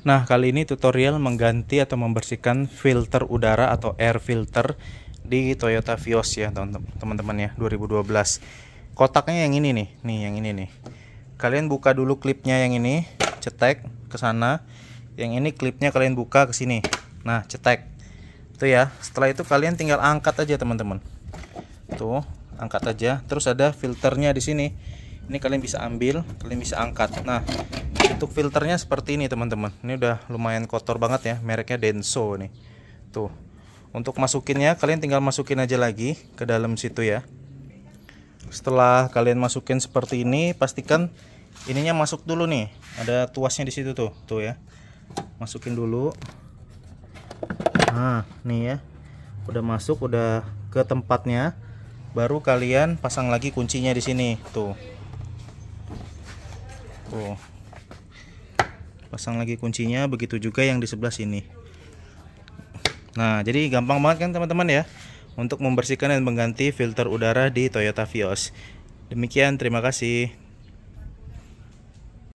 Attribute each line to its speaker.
Speaker 1: Nah, kali ini tutorial mengganti atau membersihkan filter udara atau air filter di Toyota Vios ya, teman-teman ya, 2012. Kotaknya yang ini nih, nih yang ini nih. Kalian buka dulu klipnya yang ini, cetek ke sana. Yang ini klipnya kalian buka ke sini. Nah, cetek. Itu ya. Setelah itu kalian tinggal angkat aja, teman-teman. Tuh, angkat aja. Terus ada filternya di sini. Ini kalian bisa ambil, kalian bisa angkat. Nah, untuk filternya seperti ini teman-teman. Ini udah lumayan kotor banget ya. Mereknya Denso nih. Tuh. Untuk masukinnya kalian tinggal masukin aja lagi ke dalam situ ya. Setelah kalian masukin seperti ini, pastikan ininya masuk dulu nih. Ada tuasnya di situ tuh, tuh ya. Masukin dulu.
Speaker 2: Nah, nih ya.
Speaker 1: Udah masuk, udah ke tempatnya. Baru kalian pasang lagi kuncinya di sini, tuh. Tuh, pasang lagi kuncinya begitu juga yang di sebelah sini nah jadi gampang banget kan teman-teman ya untuk membersihkan dan mengganti filter udara di Toyota Vios demikian terima kasih